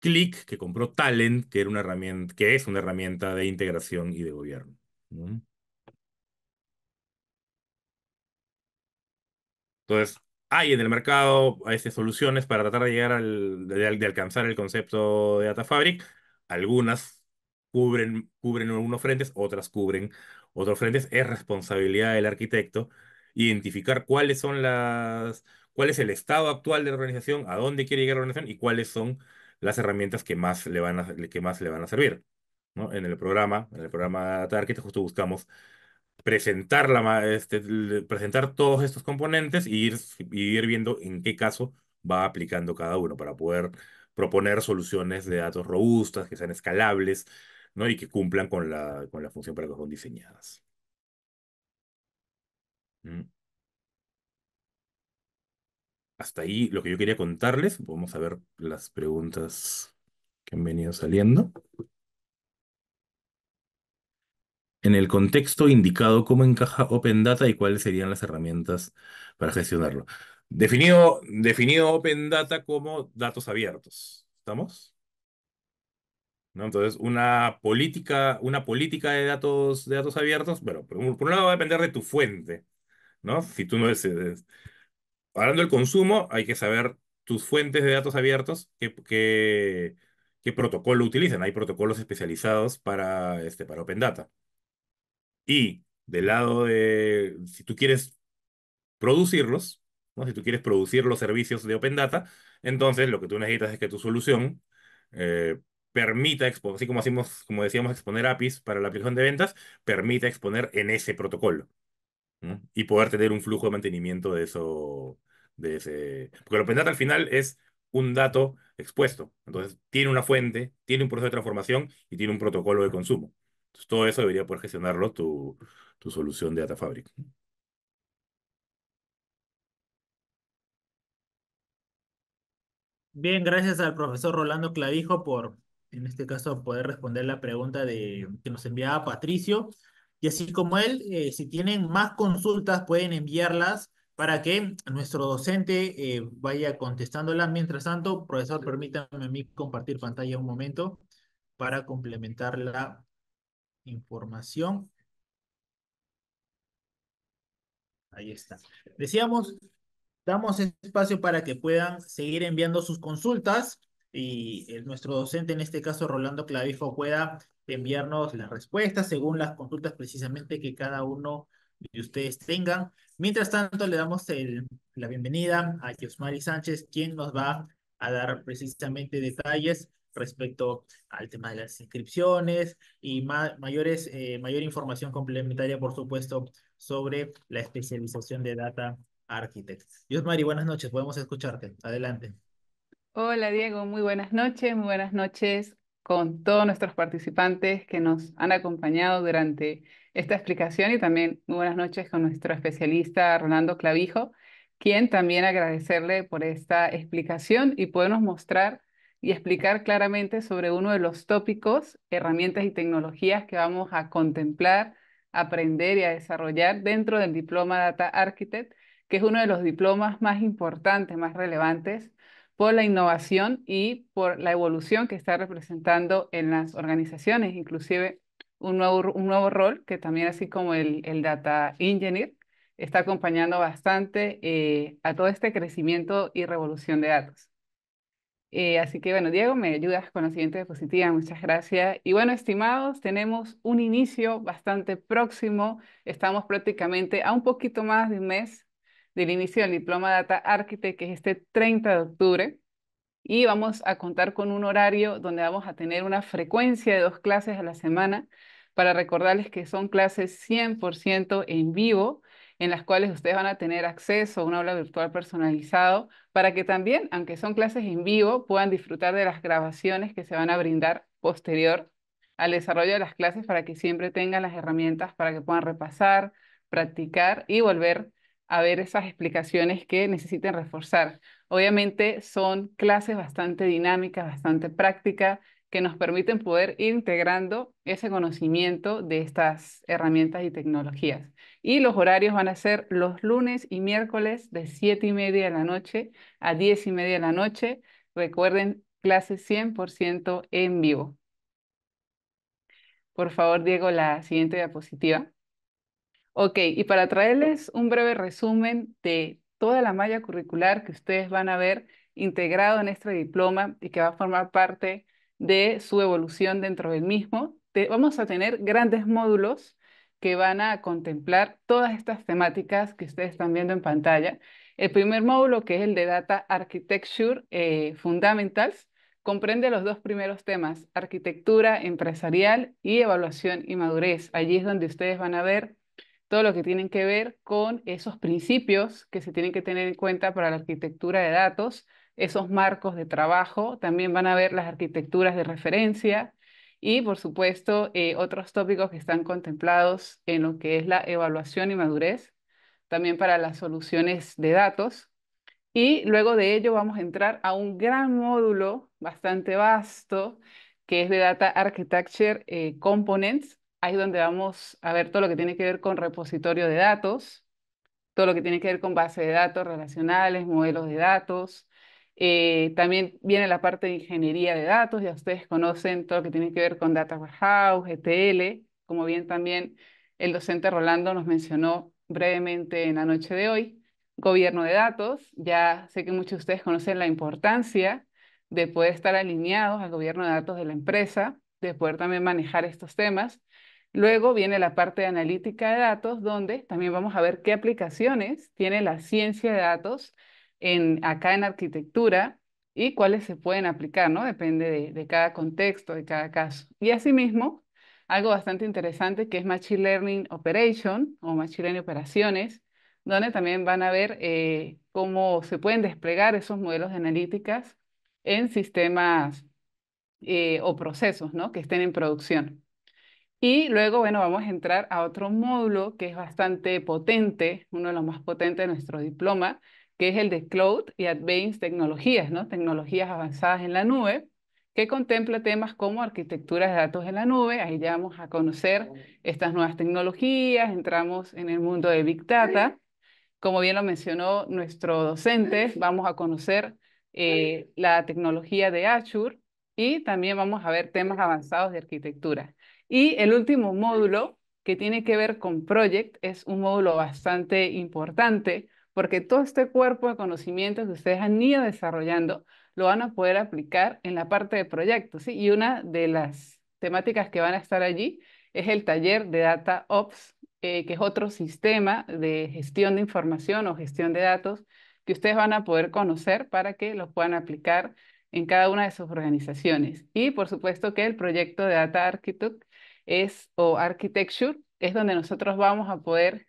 Click que compró Talent, que, era una herramienta, que es una herramienta de integración y de gobierno. Entonces, hay en el mercado este, soluciones para tratar de llegar al, de, alcanzar el concepto de Data Fabric. Algunas cubren, cubren unos frentes, otras cubren otros frentes. Es responsabilidad del arquitecto identificar cuáles son las, cuál es el estado actual de la organización, a dónde quiere llegar la organización y cuáles son las herramientas que más le van a, que más le van a servir. ¿no? En el programa, en el programa Data Architect, justo buscamos presentar, este, presentar todos estos componentes y ir, ir viendo en qué caso va aplicando cada uno para poder proponer soluciones de datos robustas, que sean escalables, ¿no? Y que cumplan con la, con la función para que son diseñadas. Mm. Hasta ahí lo que yo quería contarles. Vamos a ver las preguntas que han venido saliendo en el contexto indicado cómo encaja Open Data y cuáles serían las herramientas para gestionarlo. Definido, definido Open Data como datos abiertos. ¿Estamos? ¿No? Entonces, una política, una política de datos, de datos abiertos, bueno, por, un, lado va a depender de tu fuente, ¿no? Si tú no decides. Hablando del consumo, hay que saber tus fuentes de datos abiertos, qué protocolo utilizan. Hay protocolos especializados para, este, para Open Data. Y del lado de, si tú quieres producirlos, ¿no? si tú quieres producir los servicios de Open Data, entonces lo que tú necesitas es que tu solución eh, permita, así como, hacemos, como decíamos, exponer APIs para la aplicación de ventas, permita exponer en ese protocolo. Y poder tener un flujo de mantenimiento de eso, de ese... Porque el Open Data al final es un dato expuesto. Entonces, tiene una fuente, tiene un proceso de transformación y tiene un protocolo de consumo todo eso debería poder gestionarlo tu, tu solución de Data Fabric. Bien, gracias al profesor Rolando Clavijo por, en este caso, poder responder la pregunta de, que nos enviaba Patricio. Y así como él, eh, si tienen más consultas, pueden enviarlas para que nuestro docente eh, vaya contestándolas. Mientras tanto, profesor, permítame a mí compartir pantalla un momento para complementar la información. Ahí está. Decíamos, damos espacio para que puedan seguir enviando sus consultas y nuestro docente, en este caso Rolando Clavijo, pueda enviarnos las respuestas según las consultas precisamente que cada uno de ustedes tengan. Mientras tanto, le damos la bienvenida a y Sánchez, quien nos va a dar precisamente detalles respecto al tema de las inscripciones y mayores, eh, mayor información complementaria, por supuesto, sobre la especialización de Data Architect. Mari buenas noches, podemos escucharte. Adelante. Hola Diego, muy buenas noches, muy buenas noches con todos nuestros participantes que nos han acompañado durante esta explicación y también muy buenas noches con nuestro especialista Rolando Clavijo, quien también agradecerle por esta explicación y podemos mostrar y explicar claramente sobre uno de los tópicos, herramientas y tecnologías que vamos a contemplar, aprender y a desarrollar dentro del diploma Data Architect, que es uno de los diplomas más importantes, más relevantes por la innovación y por la evolución que está representando en las organizaciones, inclusive un nuevo, rol que también así como el, Data Engineer está acompañando bastante eh, a todo este crecimiento y revolución de datos. Eh, así que bueno, Diego, me ayudas con la siguiente diapositiva, muchas gracias. Y bueno, estimados, tenemos un inicio bastante próximo. Estamos prácticamente a un poquito más de un mes del inicio del Diploma Data Architect, que es este 30 de octubre. Y vamos a contar con un horario donde vamos a tener una frecuencia de dos clases a la semana para recordarles que son clases 100% en vivo en las cuales ustedes van a tener acceso a un aula virtual personalizado para que también, aunque son clases en vivo, puedan disfrutar de las grabaciones que se van a brindar posterior al desarrollo de las clases para que siempre tengan las herramientas para que puedan repasar, practicar y volver a ver esas explicaciones que necesiten reforzar. Obviamente son clases bastante dinámicas, bastante prácticas, que nos permiten poder ir integrando ese conocimiento de estas herramientas y tecnologías. Y los horarios van a ser los lunes y miércoles de 7 y media de la noche a 10 y media de la noche. Recuerden, clases 100% en vivo. Por favor, Diego, la siguiente diapositiva. Ok, y para traerles un breve resumen de toda la malla curricular que ustedes van a ver integrado en este diploma y que va a formar parte de su evolución dentro del mismo. vamos a tener grandes módulos que van a contemplar todas estas temáticas que ustedes están viendo en pantalla. El primer módulo, que es el de Data Architecture eh, Fundamentals, comprende los dos primeros temas, arquitectura empresarial y evaluación y madurez. Allí es donde ustedes van a ver todo lo que tienen que ver con esos principios que se tienen que tener en cuenta para la arquitectura de datos, esos marcos de trabajo, también van a ver las arquitecturas de referencia y, por supuesto, eh, otros tópicos que están contemplados en lo que es la evaluación y madurez, también para las soluciones de datos. Y luego de ello vamos a entrar a un gran módulo bastante vasto que es de Data Architecture eh, Components. Ahí donde vamos a ver todo lo que tiene que ver con repositorio de datos, todo lo que tiene que ver con base de datos relacionales, modelos de datos, eh, también viene la parte de ingeniería de datos, ya ustedes conocen todo lo que tiene que ver con Data Warehouse, ETL, como bien también el docente Rolando nos mencionó brevemente en la noche de hoy. Gobierno de datos, ya sé que muchos de ustedes conocen la importancia de poder estar alineados al gobierno de datos de la empresa, de poder también manejar estos temas. Luego viene la parte de analítica de datos, donde también vamos a ver qué aplicaciones tiene la ciencia de datos en, acá en arquitectura y cuáles se pueden aplicar, ¿no? Depende de, de cada contexto, de cada caso. Y asimismo, algo bastante interesante que es Machine Learning Operation o Machine Learning Operaciones, donde también van a ver eh, cómo se pueden desplegar esos modelos de analíticas en sistemas eh, o procesos ¿no? que estén en producción. Y luego, bueno, vamos a entrar a otro módulo que es bastante potente, uno de los más potentes de nuestro diploma, que es el de Cloud y Advanced Tecnologías, ¿no? Tecnologías avanzadas en la nube, que contempla temas como arquitecturas de datos en la nube. Ahí ya vamos a conocer estas nuevas tecnologías, entramos en el mundo de Big Data. Como bien lo mencionó nuestro docente, vamos a conocer eh, la tecnología de Azure y también vamos a ver temas avanzados de arquitectura. Y el último módulo que tiene que ver con Project es un módulo bastante importante porque todo este cuerpo de conocimientos que ustedes han ido desarrollando lo van a poder aplicar en la parte de proyectos. Y una de las temáticas que van a estar allí es el taller de Data Ops, eh, que es otro sistema de gestión de información o gestión de datos que ustedes van a poder conocer para que los puedan aplicar en cada una de sus organizaciones. Y por supuesto que el proyecto de Data Architect es, o Architecture es donde nosotros vamos a poder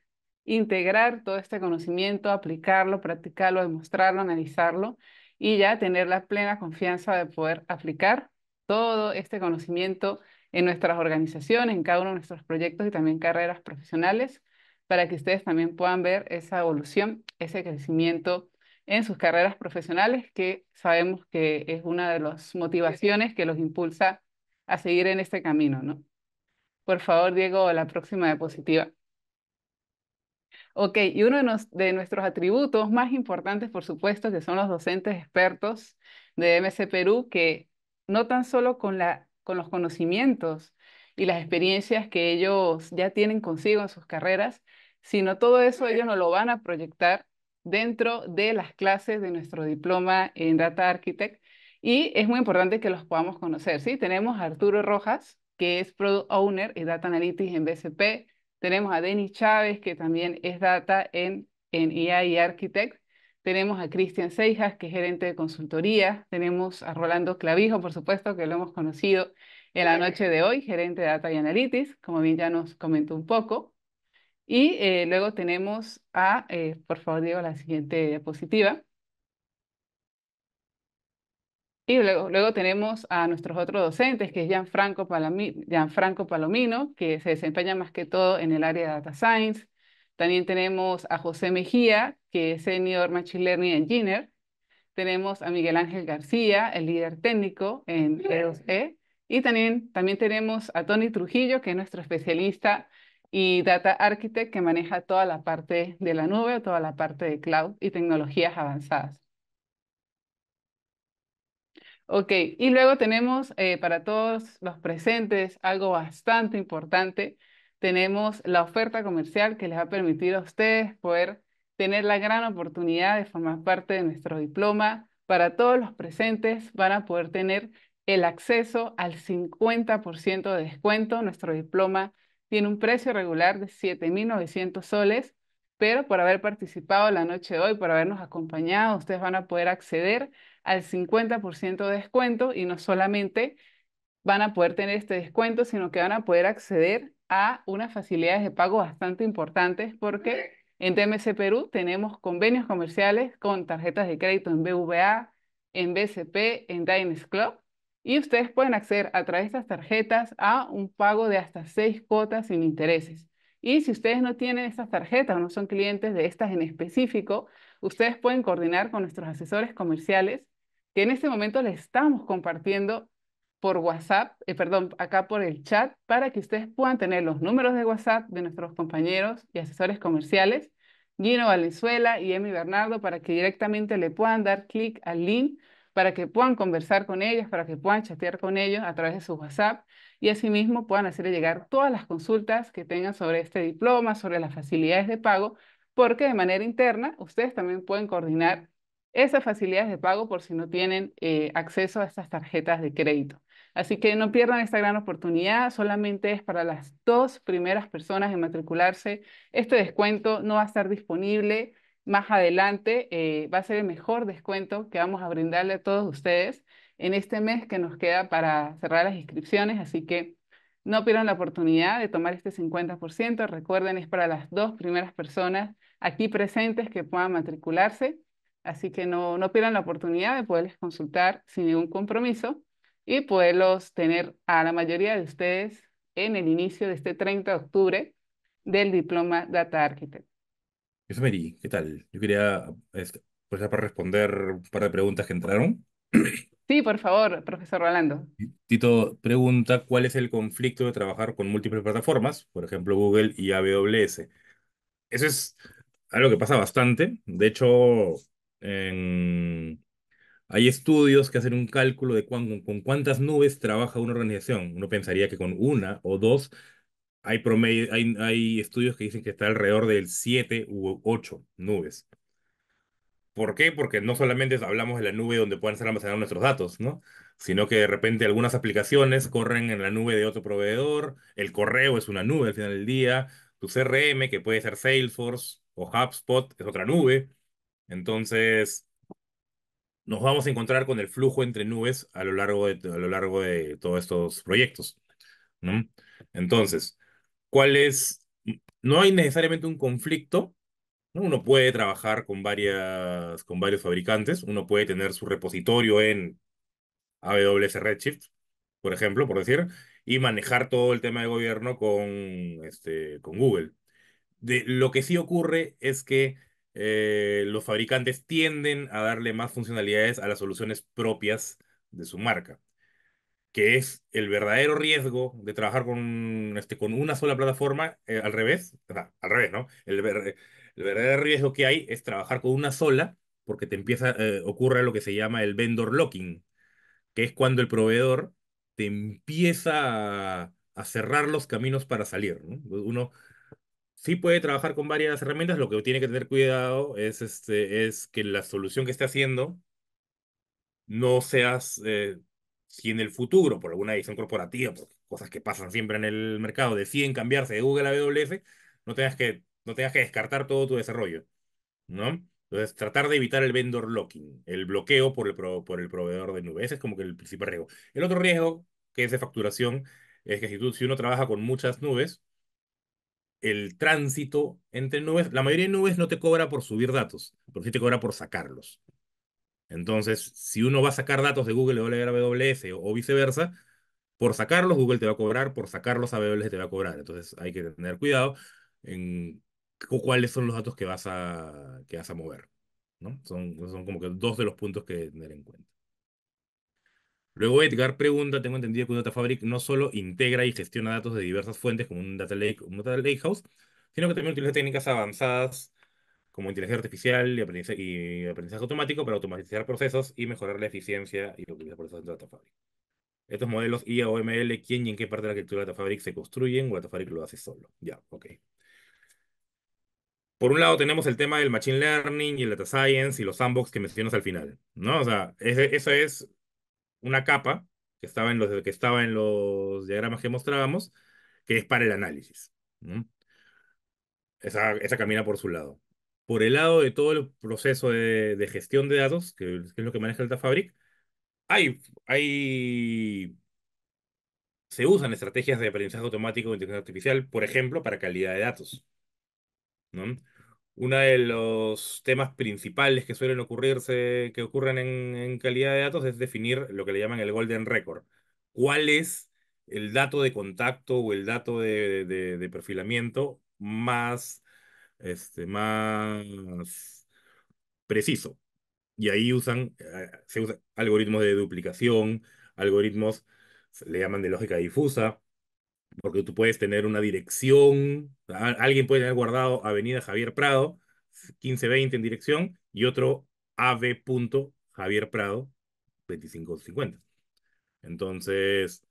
integrar todo este conocimiento, aplicarlo, practicarlo, demostrarlo, analizarlo y ya tener la plena confianza de poder aplicar todo este conocimiento en nuestras organizaciones, en cada uno de nuestros proyectos y también carreras profesionales, para que ustedes también puedan ver esa evolución, ese crecimiento en sus carreras profesionales, que sabemos que es una de las motivaciones que los impulsa a seguir en este camino, ¿no? Por favor, Diego, la próxima diapositiva. Ok, y uno de, nuestros atributos más importantes, por supuesto, que son los docentes expertos de MC Perú, que no tan solo con, los conocimientos y las experiencias que ellos ya tienen consigo en sus carreras, sino todo eso ellos nos lo van a proyectar dentro de las clases de nuestro diploma en Data Architect. Y es muy importante que los podamos conocer, ¿sí? Tenemos a Arturo Rojas, que es Product Owner y Data Analytics en BCP. Tenemos a Denis Chávez, que también es data en, en Architect. Tenemos a Cristian Seijas, que es gerente de consultoría. Tenemos a Rolando Clavijo, por supuesto, que lo hemos conocido en la noche de hoy, gerente de Data y Analytics, como bien ya nos comentó un poco. Y eh, luego tenemos a, eh, por favor, Diego, la siguiente diapositiva. Y luego, tenemos a nuestros otros docentes, que es Gianfranco, Palomino, Gianfranco Palomino, que se desempeña más que todo en el área de Data Science. También tenemos a José Mejía, que es Senior Machine Learning Engineer. Tenemos a Miguel Ángel García, el líder técnico en e e Y también, también tenemos a Tony Trujillo, que es nuestro especialista y Data Architect, que maneja toda la parte de la nube, toda la parte de cloud y tecnologías avanzadas. Ok, y luego tenemos eh, para todos los presentes algo bastante importante. Tenemos la oferta comercial que les va a permitir a ustedes poder tener la gran oportunidad de formar parte de nuestro diploma. Para todos los presentes van a poder tener el acceso al 50% de descuento. Nuestro diploma tiene un precio regular de 7.900 soles, pero por haber participado la noche de hoy, por habernos acompañado, ustedes van a poder acceder al 50% de descuento y no solamente van a poder tener este descuento, sino que van a poder acceder a unas facilidades de pago bastante importantes porque en TMC Perú tenemos convenios comerciales con tarjetas de crédito en BVA, en BCP, en Diners Club y ustedes pueden acceder a través de estas tarjetas a un pago de hasta seis cuotas sin intereses. Y si ustedes no tienen estas tarjetas o no son clientes de estas en específico, ustedes pueden coordinar con nuestros asesores comerciales que en este momento le estamos compartiendo por WhatsApp, eh, perdón, acá por el chat, para que ustedes puedan tener los números de WhatsApp de nuestros compañeros y asesores comerciales, Gino Valenzuela y Emi Bernardo, para que directamente le puedan dar clic al link, para que puedan conversar con ellos, para que puedan chatear con ellos a través de su WhatsApp y asimismo puedan hacerle llegar todas las consultas que tengan sobre este diploma, sobre las facilidades de pago, porque de manera interna ustedes también pueden coordinar esas facilidades de pago por si no tienen eh, acceso a estas tarjetas de crédito. Así que no pierdan esta gran oportunidad, solamente es para las dos primeras personas en matricularse. Este descuento no va a estar disponible más adelante, eh, va a ser el mejor descuento que vamos a brindarle a todos ustedes en este mes que nos queda para cerrar las inscripciones, así que no pierdan la oportunidad de tomar este 50%. Recuerden, es para las dos primeras personas aquí presentes que puedan matricularse. Así que no, no pierdan la oportunidad de poderles consultar sin ningún compromiso y poderlos tener a la mayoría de ustedes en el inicio de este 30 de octubre del diploma Data Architect. Eso, Mary, ¿qué tal? Yo quería este, pues, para responder un par de preguntas que entraron. Sí, por favor, profesor Rolando. Tito pregunta, ¿cuál es el conflicto de trabajar con múltiples plataformas, por ejemplo Google y AWS? Eso es algo que pasa bastante. De hecho, hay estudios que hacen un cálculo de con cuántas nubes trabaja una organización. Uno pensaría que con una o dos. Hay, hay, estudios que dicen que está alrededor del 7 u 8 nubes. ¿Por qué? Porque no solamente hablamos de la nube donde pueden ser almacenados nuestros datos, ¿no? Sino que de repente algunas aplicaciones corren en la nube de otro proveedor, el correo es una nube al final del día, tu CRM, que puede ser Salesforce o HubSpot, es otra nube, entonces, nos vamos a encontrar con el flujo entre nubes a lo largo de, a lo largo de todos estos proyectos. Entonces, ¿cuál es? No hay necesariamente un conflicto. Uno puede trabajar con, varias, con varios fabricantes. Uno puede tener su repositorio en AWS Redshift, por ejemplo, por decir, y manejar todo el tema de gobierno con, este, con Google. De, lo que sí ocurre es que eh, los fabricantes tienden a darle más funcionalidades a las soluciones propias de su marca, que es el verdadero riesgo de trabajar con, este, con una sola plataforma eh, al revés, al revés, ¿no? El, verdadero riesgo que hay es trabajar con una sola porque te empieza, eh, ocurre lo que se llama el vendor locking, que es cuando el proveedor te empieza a, cerrar los caminos para salir, ¿no? Uno sí puede trabajar con varias herramientas, lo que tiene que tener cuidado es, este, es que la solución que esté haciendo no seas, eh, si en el futuro, por alguna edición corporativa, por cosas que pasan siempre en el mercado, deciden cambiarse de Google a AWS, no tengas que, no tengas que descartar todo tu desarrollo, ¿no? Entonces, tratar de evitar el vendor locking, el bloqueo por el, por el proveedor de nubes, es como que el principal riesgo. El otro riesgo, que es de facturación, es que si uno trabaja con muchas nubes, el tránsito entre nubes, la mayoría de nubes no te cobra por subir datos, pero sí te cobra por sacarlos. Entonces, si uno va a sacar datos de Google a AWS o viceversa, por sacarlos Google te va a cobrar, por sacarlos AWS te va a cobrar. Entonces hay que tener cuidado en cuáles son los datos que vas a, que vas a mover. ¿no? Son, son como que dos de los puntos que tener en cuenta. Luego Edgar pregunta, tengo entendido que un Data Fabric no solo integra y gestiona datos de diversas fuentes como un Data Lake, un Data Lakehouse, sino que también utiliza técnicas avanzadas como inteligencia artificial y aprendizaje, aprendizaje automático para automatizar procesos y mejorar la eficiencia y la utilización de Data Fabric. Estos modelos IA o ML, ¿quién y en qué parte de la arquitectura de Data Fabric se construyen o Data Fabric lo hace solo? Ya, ok. Por un lado tenemos el tema del Machine Learning y el Data Science y los sandbox que mencionas al final, ¿no? O sea, eso es una capa que estaba en los, que estaba en los diagramas que mostrábamos, que es para el análisis. Esa, camina por su lado. Por el lado de todo el proceso de, gestión de datos, que, es lo que maneja alta fabric hay, hay, se usan estrategias de aprendizaje automático de inteligencia artificial, por ejemplo, para calidad de datos. ¿no? uno de los temas principales que suelen ocurrirse, que ocurren en, calidad de datos, es definir lo que le llaman el golden record. ¿Cuál es el dato de contacto o el dato de, de, perfilamiento más, este, más preciso? Y ahí usan, eh, se usan algoritmos de duplicación, algoritmos, le llaman de lógica difusa, porque tú puedes tener una dirección, alguien puede haber guardado Avenida Javier Prado, 1520 en dirección, y otro av. Javier Prado, 2550. Entonces,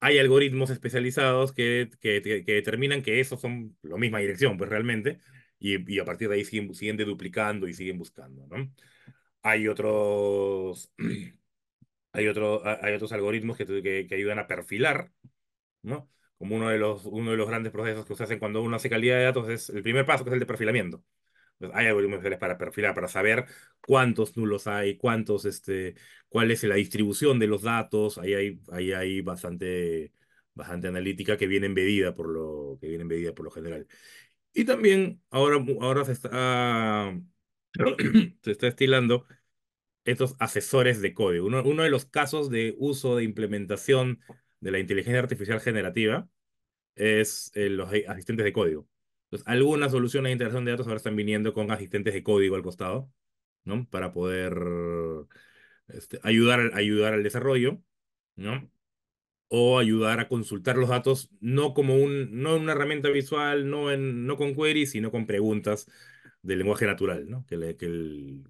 hay algoritmos especializados que, que, que, determinan que esos son la misma dirección, pues realmente, y, y a partir de ahí siguen, siguen duplicando y siguen buscando, ¿no? Hay otros, [clears throat] hay, otro, hay otros algoritmos que, que, que ayudan a perfilar, ¿no? como uno de los, uno de los grandes procesos que se hacen cuando uno hace calidad de datos, es el primer paso, que es el de perfilamiento. Pues, hay algoritmos para perfilar, para saber cuántos nulos hay, cuántos, este, cuál es la distribución de los datos. Ahí hay, ahí hay bastante, bastante analítica que viene embedida por lo, que viene por lo general. Y también ahora, ahora se está, se está estilando estos asesores de código. Uno, uno de los casos de uso de implementación de la inteligencia artificial generativa es eh, los asistentes de código. Entonces, algunas soluciones de integración de datos ahora están viniendo con asistentes de código al costado, ¿no? Para poder este, ayudar, ayudar al desarrollo, ¿no? O ayudar a consultar los datos, no como un, no una herramienta visual, no, en, no con queries, sino con preguntas del lenguaje natural, ¿no? Que, el,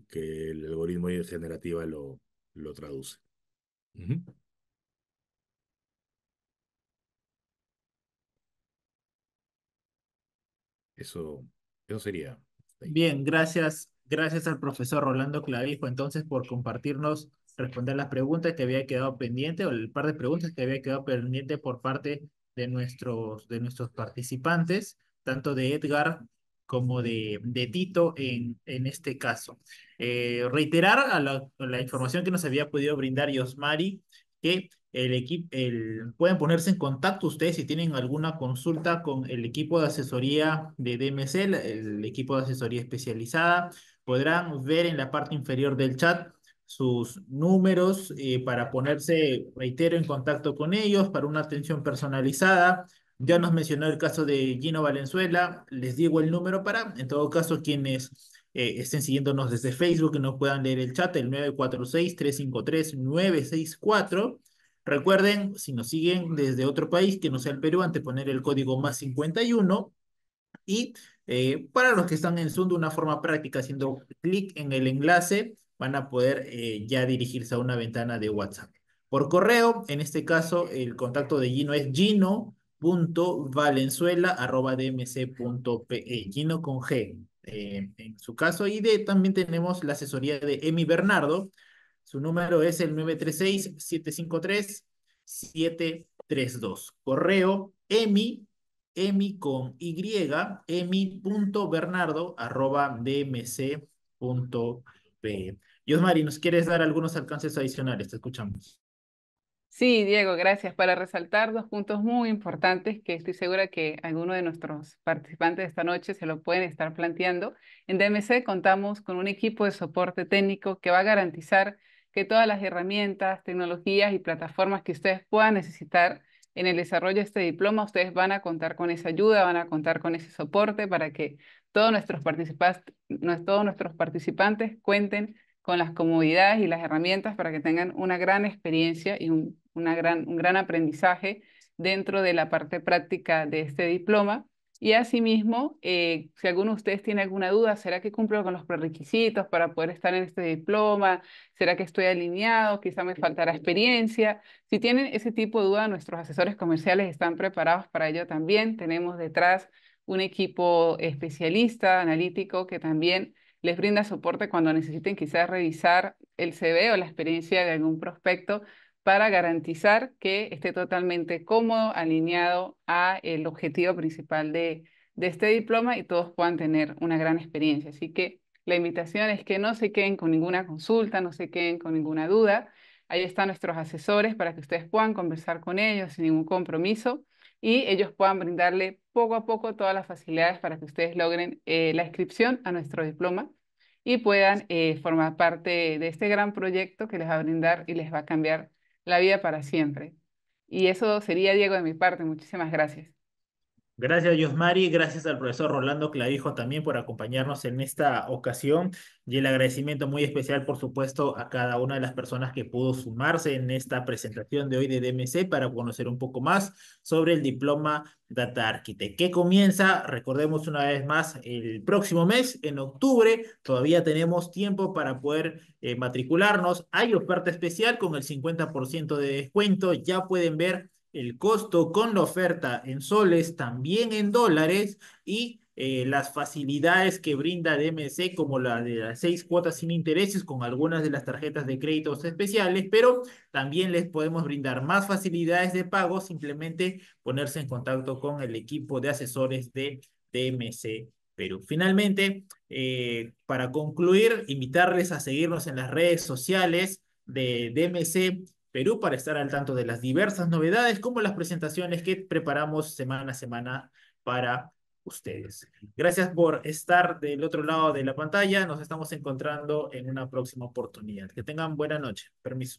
que el algoritmo generativa lo, lo traduce. Eso, sería. Bien, gracias, gracias al profesor Rolando Clavijo entonces por compartirnos, responder las preguntas que había quedado pendiente o el par de preguntas que había quedado pendiente por parte de nuestros, de nuestros participantes, tanto de Edgar como de, de Tito en, en este caso. Eh, reiterar la, la, información que nos había podido brindar Yosmari, que el equipo, el, pueden ponerse en contacto ustedes si tienen alguna consulta con el equipo de asesoría de DMC, el, equipo de asesoría especializada. Podrán ver en la parte inferior del chat sus números eh, para ponerse, reitero, en contacto con ellos para una atención personalizada. Ya nos mencionó el caso de Gino Valenzuela, les digo el número para, en todo caso, quienes eh, estén siguiéndonos desde Facebook, y nos puedan leer el chat, el 946-353-964. Recuerden, si nos siguen desde otro país que no sea el Perú, anteponer el código más 51 y eh, para los que están en Zoom de una forma práctica, haciendo clic en el enlace, van a poder eh, ya dirigirse a una ventana de WhatsApp. Por correo, en este caso, el contacto de Gino es gino.valenzuela.dmc.pe, Gino con G eh, en su caso. Y también tenemos la asesoría de Emi Bernardo, su número es el 936-753-732. Correo emi, emi con y, emi.bernardo arroba dmc.pe. Yosmari, ¿nos quieres dar algunos alcances adicionales? Te escuchamos. Sí, Diego, gracias. Para resaltar dos puntos muy importantes que estoy segura que alguno de nuestros participantes de esta noche se lo pueden estar planteando. En DMC contamos con un equipo de soporte técnico que va a garantizar que todas las herramientas, tecnologías y plataformas que ustedes puedan necesitar en el desarrollo de este diploma, ustedes van a contar con esa ayuda, van a contar con ese soporte para que todos nuestros, participantes, todos nuestros participantes cuenten con las comodidades y las herramientas para que tengan una gran experiencia y un gran aprendizaje dentro de la parte práctica de este diploma. Y asimismo, eh, si alguno de ustedes tiene alguna duda, ¿será que cumplo con los prerequisitos para poder estar en este diploma? ¿Será que estoy alineado? Quizá me faltará experiencia. Si tienen ese tipo de duda, nuestros asesores comerciales están preparados para ello también. Tenemos detrás un equipo especialista, analítico, que también les brinda soporte cuando necesiten quizás revisar el CV o la experiencia de algún prospecto para garantizar que esté totalmente cómodo, alineado a el objetivo principal de, este diploma y todos puedan tener una gran experiencia. Así que la invitación es que no se queden con ninguna consulta, no se queden con ninguna duda. Ahí están nuestros asesores para que ustedes puedan conversar con ellos sin ningún compromiso y ellos puedan brindarle poco a poco todas las facilidades para que ustedes logren eh, la inscripción a nuestro diploma y puedan eh, formar parte de este gran proyecto que les va a brindar y les va a cambiar la vida para siempre. Y eso sería, Diego, de mi parte. Muchísimas gracias. Gracias, Yosmari. Gracias al profesor Rolando Clavijo también por acompañarnos en esta ocasión. Y el agradecimiento muy especial, por supuesto, a cada una de las personas que pudo sumarse en esta presentación de hoy de DMC para conocer un poco más sobre el diploma Data Architect, que comienza, recordemos una vez más, el próximo mes, en octubre. Todavía tenemos tiempo para poder eh, matricularnos. Hay oferta especial con el 50% de descuento. Ya pueden ver el costo con la oferta en soles, también en dólares y eh, las facilidades que brinda DMC como la de las seis cuotas sin intereses con algunas de las tarjetas de créditos especiales, pero también les podemos brindar más facilidades de pago, simplemente ponerse en contacto con el equipo de asesores de DMC Perú. Finalmente, eh, para concluir, invitarles a seguirnos en las redes sociales de DMC Perú para estar al tanto de las diversas novedades como las presentaciones que preparamos semana a semana para ustedes. Gracias por estar del otro lado de la pantalla. Nos estamos encontrando en una próxima oportunidad. Que tengan buena noche. Permiso.